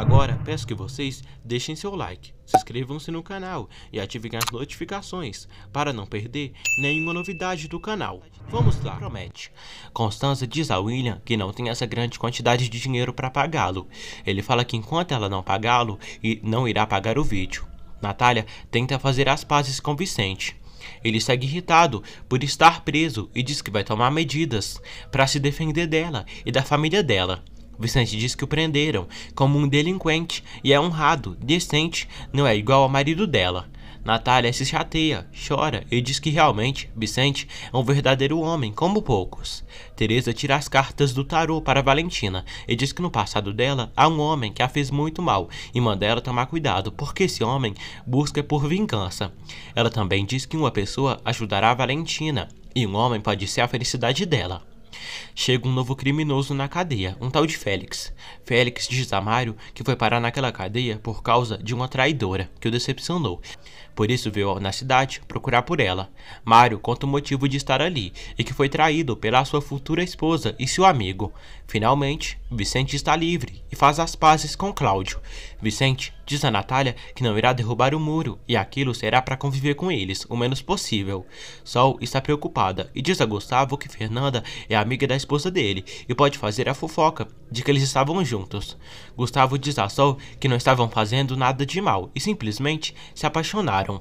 Agora, peço que vocês deixem seu like, se inscrevam-se no canal e ativem as notificações para não perder nenhuma novidade do canal. Vamos lá, promete. Constança diz a William que não tem essa grande quantidade de dinheiro para pagá-lo. Ele fala que enquanto ela não pagá-lo, não irá pagar o vídeo. Natália tenta fazer as pazes com Vicente. Ele segue irritado por estar preso e diz que vai tomar medidas para se defender dela e da família dela. Vicente diz que o prenderam como um delinquente e é honrado, decente, não é igual ao marido dela. Natália se chateia, chora e diz que realmente Vicente é um verdadeiro homem, como poucos. Teresa tira as cartas do tarô para Valentina e diz que no passado dela há um homem que a fez muito mal e manda ela tomar cuidado, porque esse homem busca por vingança. Ela também diz que uma pessoa ajudará Valentina e um homem pode ser a felicidade dela. Chega um novo criminoso na cadeia, um tal de Félix. Félix diz a Mário que foi parar naquela cadeia por causa de uma traidora que o decepcionou. Por isso veio na cidade procurar por ela. Mário conta o motivo de estar ali e que foi traído pela sua futura esposa e seu amigo. Finalmente, Vicente está livre e faz as pazes com Cláudio. Vicente Diz a Natália que não irá derrubar o muro e aquilo será para conviver com eles o menos possível. Sol está preocupada e diz a Gustavo que Fernanda é amiga da esposa dele e pode fazer a fofoca de que eles estavam juntos. Gustavo diz a Sol que não estavam fazendo nada de mal e simplesmente se apaixonaram.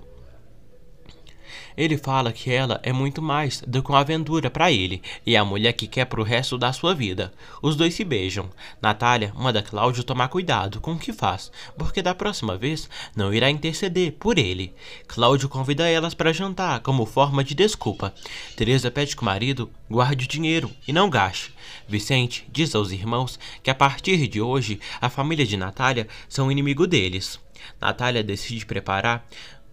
Ele fala que ela é muito mais do que uma aventura para ele e a mulher que quer para o resto da sua vida. Os dois se beijam. Natália manda Cláudio tomar cuidado com o que faz, porque da próxima vez não irá interceder por ele. Cláudio convida elas para jantar como forma de desculpa. Teresa pede que o marido guarde o dinheiro e não gaste. Vicente diz aos irmãos que a partir de hoje a família de Natália são inimigo deles. Natália decide preparar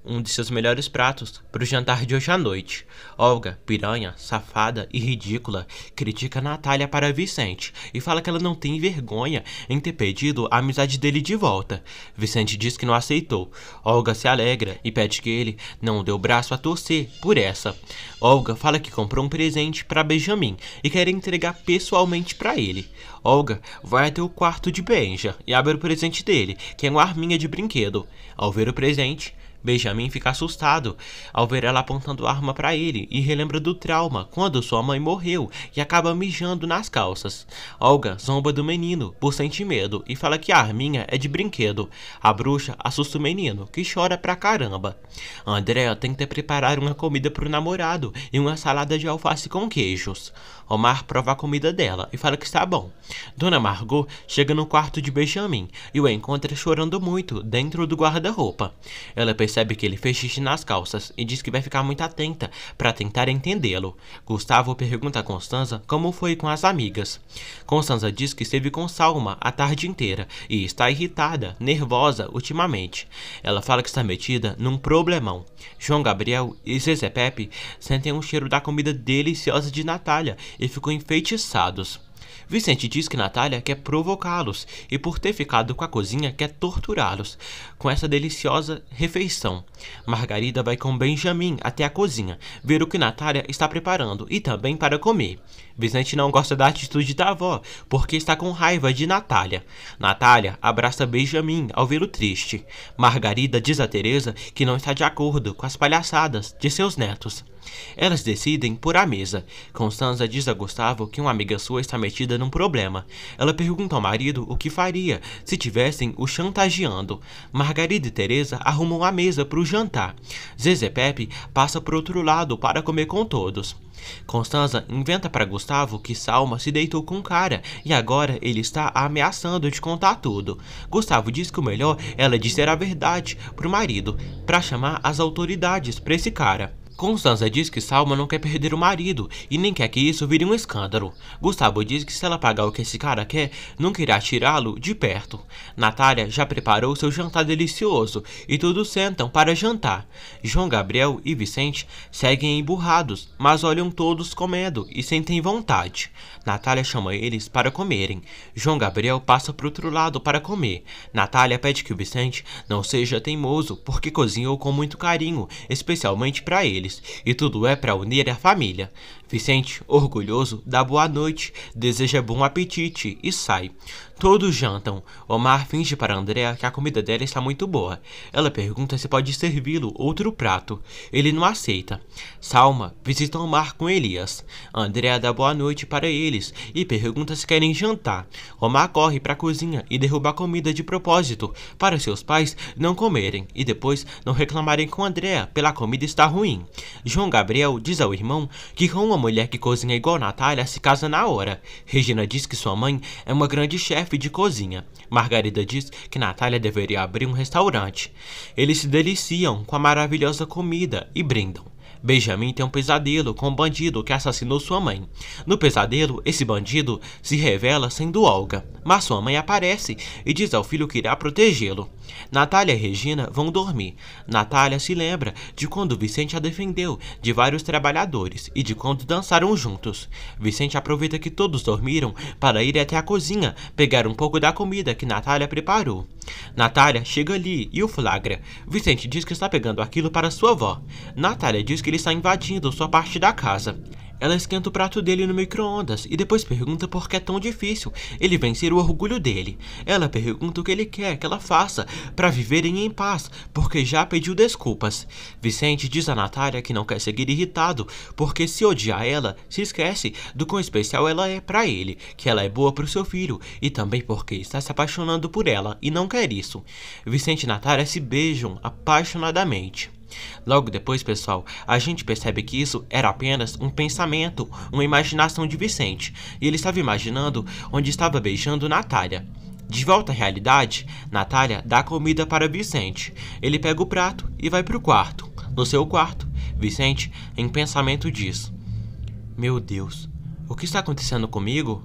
um de seus melhores pratos para o jantar de hoje à noite. Olga, piranha, safada e ridícula, critica Natália para Vicente e fala que ela não tem vergonha em ter pedido a amizade dele de volta. Vicente diz que não aceitou. Olga se alegra e pede que ele não dê o braço a torcer por essa. Olga fala que comprou um presente para Benjamin e quer entregar pessoalmente para ele. Olga vai até o quarto de Benja e abre o presente dele, que é uma arminha de brinquedo. Ao ver o presente, Benjamin fica assustado ao ver ela apontando a arma para ele e relembra do trauma quando sua mãe morreu e acaba mijando nas calças. Olga zomba do menino por sentir medo e fala que a arminha é de brinquedo. A bruxa assusta o menino, que chora pra caramba. Andrea tenta preparar uma comida pro namorado e uma salada de alface com queijos. Omar prova a comida dela e fala que está bom. Dona Margot chega no quarto de Benjamin e o encontra chorando muito dentro do guarda-roupa. Ela percebe que ele fez xixi nas calças e diz que vai ficar muito atenta para tentar entendê-lo. Gustavo pergunta a Constanza como foi com as amigas. Constanza diz que esteve com Salma a tarde inteira e está irritada, nervosa ultimamente. Ela fala que está metida num problemão. João Gabriel e Zezé Pepe sentem um cheiro da comida deliciosa de Natália e ficam enfeitiçados. Vicente diz que Natália quer provocá-los e, por ter ficado com a cozinha, quer torturá-los com essa deliciosa refeição. Margarida vai com Benjamin até a cozinha ver o que Natália está preparando e também para comer. Vicente não gosta da atitude da avó, porque está com raiva de Natália. Natália abraça Benjamin ao vê-lo triste. Margarida diz a Teresa que não está de acordo com as palhaçadas de seus netos. Elas decidem por a mesa. Constanza diz a Gustavo que uma amiga sua está metida num problema. Ela pergunta ao marido o que faria se tivessem o chantageando. Margarida e Teresa arrumam a mesa para o jantar. Zezé Pepe passa para outro lado para comer com todos. Constanza inventa para Gustavo que Salma se deitou com o cara e agora ele está ameaçando de contar tudo. Gustavo diz que o melhor é ela dizer a verdade pro marido, para chamar as autoridades para esse cara. Constança diz que Salma não quer perder o marido e nem quer que isso vire um escândalo. Gustavo diz que se ela pagar o que esse cara quer, nunca irá tirá-lo de perto. Natália já preparou seu jantar delicioso e todos sentam para jantar. João Gabriel e Vicente seguem emburrados, mas olham todos com medo e sentem vontade. Natália chama eles para comerem. João Gabriel passa para outro lado para comer. Natália pede que o Vicente não seja teimoso porque cozinhou com muito carinho, especialmente para ele deles, e tudo é para unir a família. Vicente, orgulhoso, dá boa noite, deseja bom apetite e sai. Todos jantam. Omar finge para Andrea que a comida dela está muito boa. Ela pergunta se pode servi-lo outro prato. Ele não aceita. Salma visita Omar com Elias. Andrea dá boa noite para eles e pergunta se querem jantar. Omar corre para a cozinha e derruba a comida de propósito para seus pais não comerem e depois não reclamarem com Andrea pela comida estar ruim. João Gabriel diz ao irmão que com uma mulher que cozinha igual Natália se casa na hora. Regina diz que sua mãe é uma grande chefe chefe de cozinha. Margarida diz que Natália deveria abrir um restaurante. Eles se deliciam com a maravilhosa comida e brindam. Benjamin tem um pesadelo com um bandido que assassinou sua mãe. No pesadelo, esse bandido se revela sendo Olga, mas sua mãe aparece e diz ao filho que irá protegê-lo. Natália e Regina vão dormir. Natália se lembra de quando Vicente a defendeu de vários trabalhadores e de quando dançaram juntos. Vicente aproveita que todos dormiram para ir até a cozinha pegar um pouco da comida que Natália preparou. Natália chega ali e o flagra. Vicente diz que está pegando aquilo para sua avó. Natália diz que ele ele está invadindo sua parte da casa. Ela esquenta o prato dele no micro-ondas e depois pergunta por que é tão difícil ele vencer o orgulho dele. Ela pergunta o que ele quer que ela faça para viverem em paz, porque já pediu desculpas. Vicente diz a Natália que não quer seguir irritado, porque se odiar ela, se esquece do quão especial ela é para ele, que ela é boa para o seu filho e também porque está se apaixonando por ela e não quer isso. Vicente e Natália se beijam apaixonadamente. Logo depois, pessoal, a gente percebe que isso era apenas um pensamento, uma imaginação de Vicente, e ele estava imaginando onde estava beijando Natália. De volta à realidade, Natália dá comida para Vicente. Ele pega o prato e vai para o quarto. No seu quarto, Vicente, em pensamento, diz: Meu Deus, o que está acontecendo comigo?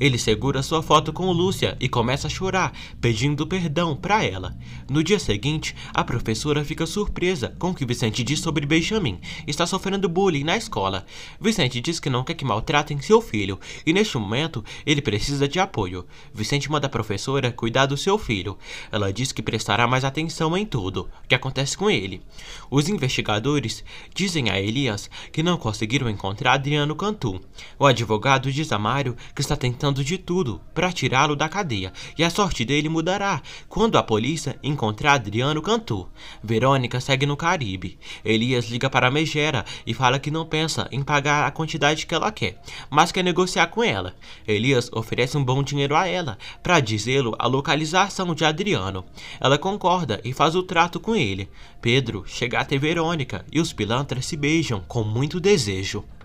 Ele segura sua foto com Lúcia e começa a chorar, pedindo perdão para ela. No dia seguinte, a professora fica surpresa com o que Vicente diz sobre Benjamin. Está sofrendo bullying na escola. Vicente diz que não quer que maltratem seu filho e neste momento ele precisa de apoio. Vicente manda a professora cuidar do seu filho. Ela diz que prestará mais atenção em tudo que acontece com ele. Os investigadores dizem a Elias que não conseguiram encontrar Adriano Cantu. O advogado diz a Mário que está tentando tentando de tudo para tirá-lo da cadeia, e a sorte dele mudará quando a polícia encontrar Adriano Cantu. Verônica segue no Caribe. Elias liga para Megera e fala que não pensa em pagar a quantidade que ela quer, mas quer negociar com ela. Elias oferece um bom dinheiro a ela para dizê-lo a localização de Adriano. Ela concorda e faz o trato com ele. Pedro chega até Verônica e os pilantras se beijam com muito desejo.